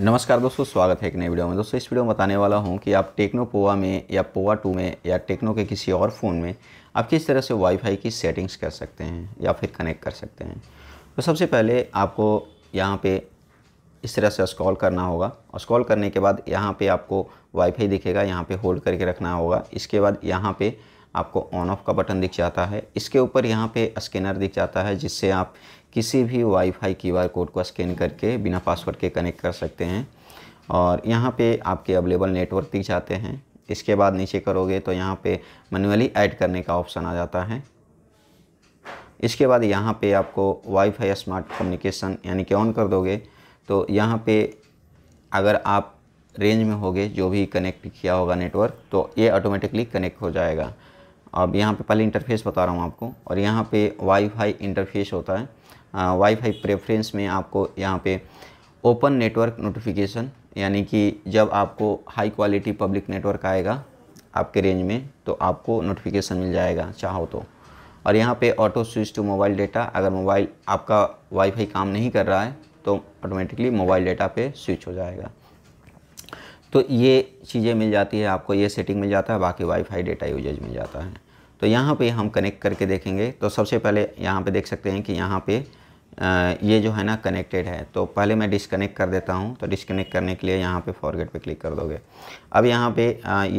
नमस्कार दोस्तों स्वागत है एक नई वीडियो में दोस्तों इस वीडियो में बताने वाला हूं कि आप टेक्नो पोवा में या पोवा टू में या टेक्नो के किसी और फ़ोन में आप किस तरह से वाईफाई की सेटिंग्स कर सकते हैं या फिर कनेक्ट कर सकते हैं तो सबसे पहले आपको यहां पे इस तरह से स्कॉल करना होगा स्कॉल करने के बाद यहाँ पर आपको वाईफाई दिखेगा यहाँ पर होल्ड करके रखना होगा इसके बाद यहाँ पर आपको ऑन ऑफ का बटन दिख जाता है इसके ऊपर यहाँ पे स्कैनर दिख जाता है जिससे आप किसी भी वाईफाई क्यूआर कोड को स्कैन करके बिना पासवर्ड के कनेक्ट कर सकते हैं और यहाँ पे आपके अवेलेबल नेटवर्क दिख जाते हैं इसके बाद नीचे करोगे तो यहाँ पे मैनुअली ऐड करने का ऑप्शन आ जाता है इसके बाद यहाँ पे आपको वाईफाई स्मार्ट कम्युनिकेशन यानी कि ऑन कर दोगे तो यहाँ पे अगर आप रेंज में होगे जो भी कनेक्ट किया होगा नेटवर्क तो ये ऑटोमेटिकली कनेक्ट हो जाएगा अब यहाँ पे पहले इंटरफेस बता रहा हूँ आपको और यहाँ पे वाईफाई इंटरफेस होता है वाईफाई प्रेफरेंस में आपको यहाँ पे ओपन नेटवर्क नोटिफिकेशन यानी कि जब आपको हाई क्वालिटी पब्लिक नेटवर्क आएगा आपके रेंज में तो आपको नोटिफिकेशन मिल जाएगा चाहो तो और यहाँ पे auto switch to mobile data अगर मोबाइल आपका वाईफाई काम नहीं कर रहा है तो ऑटोमेटिकली मोबाइल डेटा पे स्विच हो जाएगा तो ये चीज़ें मिल जाती है आपको ये सेटिंग मिल जाता है बाकी वाईफाई डेटा यूजेज मिल जाता है तो यहाँ पे हम कनेक्ट करके देखेंगे तो सबसे पहले यहाँ पे देख सकते हैं कि यहाँ पे ये जो है ना कनेक्टेड है तो पहले मैं डिसकनेक्ट कर देता हूँ तो डिसकनेक्ट करने के लिए यहाँ पे फॉरगेट पे क्लिक कर दोगे अब यहाँ पे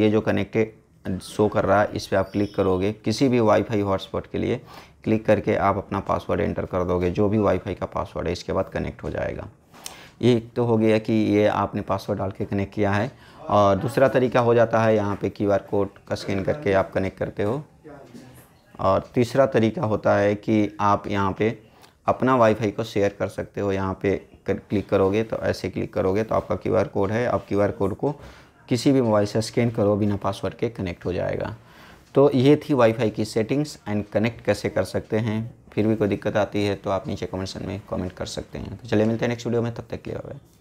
ये जो कनेक्टेड शो कर रहा है इस पर आप क्लिक करोगे किसी भी वाईफाई हॉटस्पॉट के लिए क्लिक करके आप अपना पासवर्ड एंटर कर दोगे जो भी वाईफाई का पासवर्ड है इसके बाद कनेक्ट हो जाएगा एक तो हो गया कि ये आपने पासवर्ड डाल के कनेक्ट किया है और दूसरा तरीका हो जाता है यहाँ पे क्यूआर कोड का स्कैन करके आप कनेक्ट करते हो और तीसरा तरीका होता है कि आप यहाँ पे अपना वाईफाई को शेयर कर सकते हो यहाँ पे कर, क्लिक करोगे तो ऐसे क्लिक करोगे तो आपका क्यूआर कोड है आप क्यूआर कोड को किसी भी मोबाइल से स्कैन करो बिना पासवर्ड के कनेक्ट हो जाएगा तो ये थी वाईफाई की सेटिंग्स एंड कनेक्ट कैसे कर सकते हैं फिर भी कोई दिक्कत आती है तो आप नीचे कमेंट सेक्शन में कमेंट कर सकते हैं तो चलिए मिलते हैं नेक्स्ट वीडियो में तब तक के लिए बाय